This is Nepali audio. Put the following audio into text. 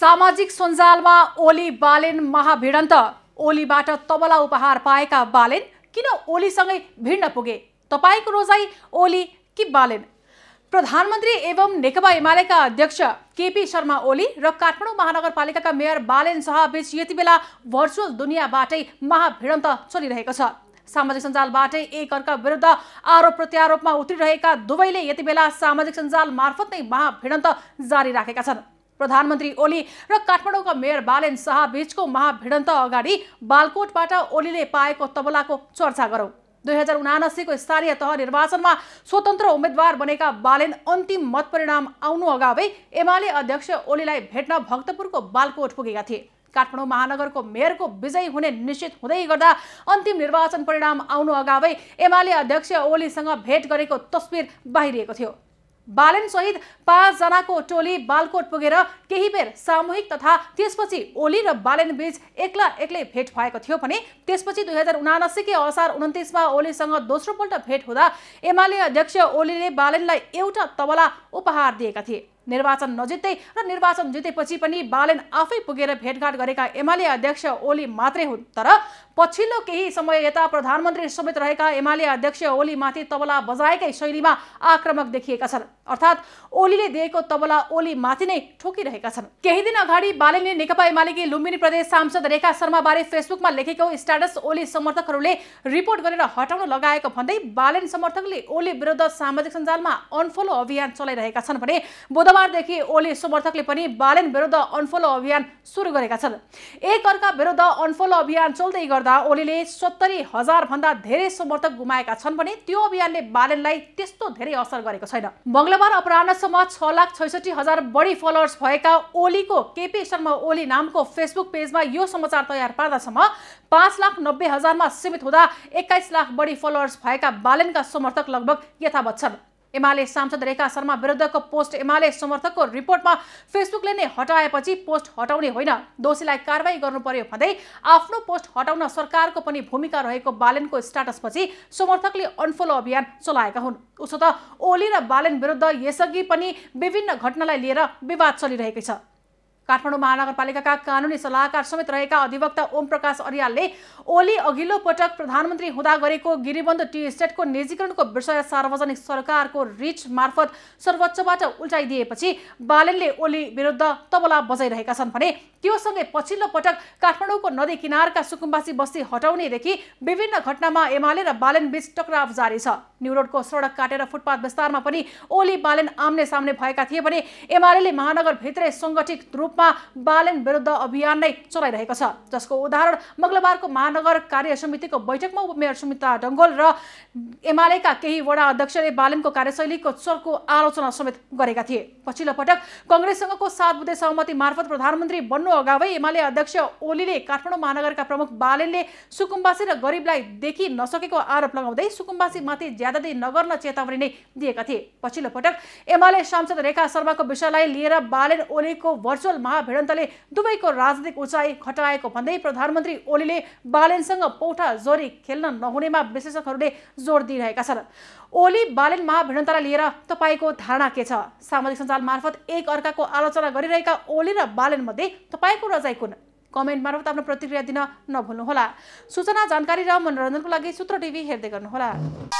सामाजिक सञ्जालमा ओली बालेन महाभिडन्त ओलीबाट तबला उपहार पाएका बालेन किन ओलीसँगै भिड्न पुगे तपाईँको रोजाइ ओली कि बालेन प्रधानमन्त्री एवं नेकपा एमालेका अध्यक्ष केपी शर्मा ओली र काठमाडौँ महानगरपालिकाका मेयर बालेन शाहबीच यति बेला भर्चुअल दुनियाँबाटै महाभिडन्त चलिरहेको छ सामाजिक सञ्जालबाटै एक अर्का विरुद्ध आरोप प्रत्यारोपमा उत्रिरहेका दुवैले यति बेला सामाजिक सञ्जाल मार्फत नै महाभिडन्त जारी राखेका छन् प्रधानमन्त्री ओली र काठमाडौँका मेयर बालेन शाहबीचको महाभिडन्त अगाडि बालकोटबाट ओलीले पाएको तबलाको चर्चा गरौँ दुई हजार उनासीको स्थानीय तह निर्वाचनमा स्वतन्त्र उम्मेद्वार बनेका बालेन अन्तिम मतपरिणाम आउनु अगावै एमाले अध्यक्ष ओलीलाई भेट्न भक्तपुरको बालकोट पुगेका थिए काठमाडौँ महानगरको मेयरको विजयी हुने निश्चित हुँदै गर्दा अन्तिम निर्वाचन परिणाम आउनु अगावै एमाले अध्यक्ष ओलीसँग भेट गरेको तस्विर बाहिरिएको थियो बालन सहित पाँचजनाको टोली बालकोट पुगेर केही बेर सामूहिक तथा त्यसपछि ओली र बालेन बीच एक्ला एक्लै भेट भएको थियो भने त्यसपछि दुई हजार उनासीकै असार उन्तिसमा ओलीसँग दोस्रोपल्ट भेट हुँदा एमाले अध्यक्ष ओलीले बालनलाई एउटा तबला उपहार दिएका थिए निर्वाचन नजित्दै र निर्वाचन जितेपछि पनि बालेन आफै पुगेर भेटघाट गरेका एमाले अध्यक्ष ओली मात्रै हुन् तर पछिल्लो केही समय यता प्रधानमन्त्री समेत रहेका एमाले अध्यक्ष ओलीमाथि तबला बजाएकै शैलीमा आक्रमक देखिएका छन् अर्थात् ओलीले दिएको तबला ओलीमाथि नै ठोकिरहेका छन् केही दिन अगाडि बालेनले नेकपा एमालेकी लुम्बिनी प्रदेश सांसद रेखा शर्माबारे फेसबुकमा लेखेको स्ट्याटस ओली समर्थकहरूले रिपोर्ट गरेर हटाउन लगाएको भन्दै बालेन समर्थकले ओली विरुद्ध सामाजिक सञ्जालमा अनफोलो अभियान चलाइरहेका छन् भने बुधबार बुधबारदेखि ओली समर्थकले पनि बालेन विरुद्ध अनफोलो अभियान सुरु गरेका छन् एकअर्का विरुद्ध अनफोलो अभियान चल्दै गर्दा ओलीले सत्तरी भन्दा धेरै समर्थक गुमाएका छन् भने त्यो अभियानले बालेनलाई त्यस्तो धेरै असर गरेको छैन मङ्गलबार अपरान्हसम्म छ लाख छैसठी हजार बढी फलोवर्स भएका ओलीको केपी शर्मा ओली नामको फेसबुक पेजमा यो समाचार तयार पार्दासम्म पाँच लाख नब्बे हजारमा सीमित हुँदा एक्काइस लाख बढी फलोवर्स भएका बालेनका समर्थक लगभग यथावत छन् एमाले सांसद रेखा शर्मा विरुद्धको पोस्ट एमाले समर्थकको रिपोर्टमा फेसबुकले नै हटाएपछि पोस्ट हटाउने होइन दोषीलाई कारवाही गर्नु पर्यो भन्दै आफ्नो पोस्ट हटाउन सरकारको पनि भूमिका रहेको बालेनको स्टाटसपछि समर्थकले अनफोलो अभियान चलाएका हुन् उसो त ओली र बालेन विरुद्ध यसअघि पनि विभिन्न घटनालाई लिएर विवाद चलिरहेकै छ काठमाडौँ महानगरपालिकाका कानुनी सल्लाहकार समेत रहेका अधिवक्ता ओम प्रकाश अरियालले ओली अघिल्लो पटक प्रधानमन्त्री हुँदा गरेको गिरिबन्द टी स्टेटको निजीकरणको विषय सार्वजनिक सरकारको रिच मार्फत सर्वोच्चबाट उल्टाइदिएपछि बालेनले ओली विरुद्ध तबला बजाइरहेका छन् भने त्योसँगै पछिल्लो पटक काठमाडौँको नदी किनारका सुकुम्बासी बस्ती हटाउनेदेखि विभिन्न घटनामा एमाले र बालेन बीच टक्राव जारी छ न्यु रोडको सडक काटेर फुटपाथ विस्तारमा पनि ओली बालेन आम्ने सामने भएका थिए भने एमाले महानगरभित्रै सङ्गठित रूपमा बालेन विरुद्ध अभियान नै चलाइरहेको छ जसको उदाहरण मङ्गलबारको महानगर कार्य समितिको बैठकमा उपमेयर सुमिता डङ्गोल र एमालेका केही वडा अध्यक्षले बालेनको कार्यशैलीको चर्को आलोचना समेत गरेका थिए पछिल्लो पटक कङ्ग्रेससँगको सात बुधे सहमति मार्फत प्रधानमन्त्री बन्नु अगावै एमाले अध्यक्ष ओलीले काठमाडौँ महानगरका प्रमुख बालेनले सुकुम्बासी र गरिबलाई देखि नसकेको आरोप लगाउँदै सुकुम्बासीमाथि दिन नगर्न चेतावनी नै दिएका थिए पछिल्लो पटक एमाले सांसद रेखा शर्माको विषयलाई लिएर बालेन ओलीको भर्चुअल महाभिडन्तले दुवैको राजनीतिक उचाइ घटाएको भन्दै प्रधानमन्त्री ओलीले बालेनसँग पौठा जोरी खेल्न नहुनेमा विश्लेषकहरूले जोड दिइरहेका छन् ओली बालेनमा भिडन्तलाई लिएर तपाईँको धारणा के छ सामाजिक सञ्जाल मार्फत एक अर्काको आलोचना गरिरहेका ओली र मध्ये तपाईँको रजाइ कुन कमेन्ट मार्फत आफ्नो प्रतिक्रिया दिन नभुल्नुहोला सूचना जानकारी र मनोरञ्जनको लागि सूत्र टिभी हेर्दै गर्नुहोला